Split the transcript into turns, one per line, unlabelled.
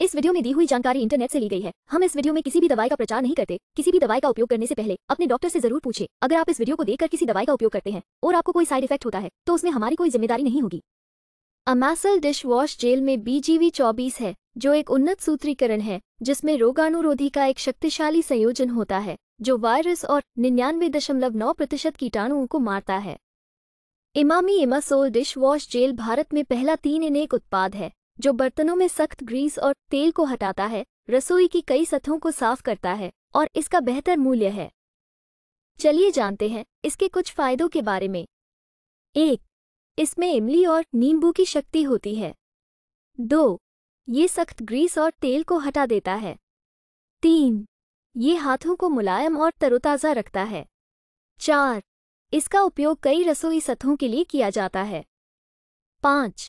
इस वीडियो में दी हुई जानकारी इंटरनेट से ली गई है हम इस वीडियो में किसी भी दवाई का प्रचार नहीं करते किसी भी दवाई का उपयोग करने से पहले अपने डॉक्टर से जरूर पूछे अगर आप इस वीडियो को देखकर किसी दवाई का उपयोग करते हैं और आपको कोई साइड इफेक्ट होता है तो उसमें हमारी कोई जिम्मेदारी नहीं होगी अमासल डिश वॉश जेल में बीजीवी चौबीस है जो एक उन्नत सूत्रीकरण है जिसमें रोगाणुरोधी का एक शक्तिशाली संयोजन होता है जो वायरस और निन्यानवे दशमलव नौ प्रतिशत कीटाणुओं को मारता है Emami Emasol dish wash gel Bharat में पहला तीन इन एक उत्पाद है जो बर्तनों में सख्त ग्रीस और तेल को हटाता है रसोई की कई सतहों को साफ करता है और इसका बेहतर मूल्य है चलिए जानते हैं इसके कुछ फायदों के बारे में एक इसमें इमली और नींबू की शक्ति होती है दो ये सख्त ग्रीस और तेल को हटा देता है तीन ये हाथों को मुलायम और तरोताज़ा रखता है चार इसका उपयोग कई रसोई सतहों के लिए किया जाता है पाँच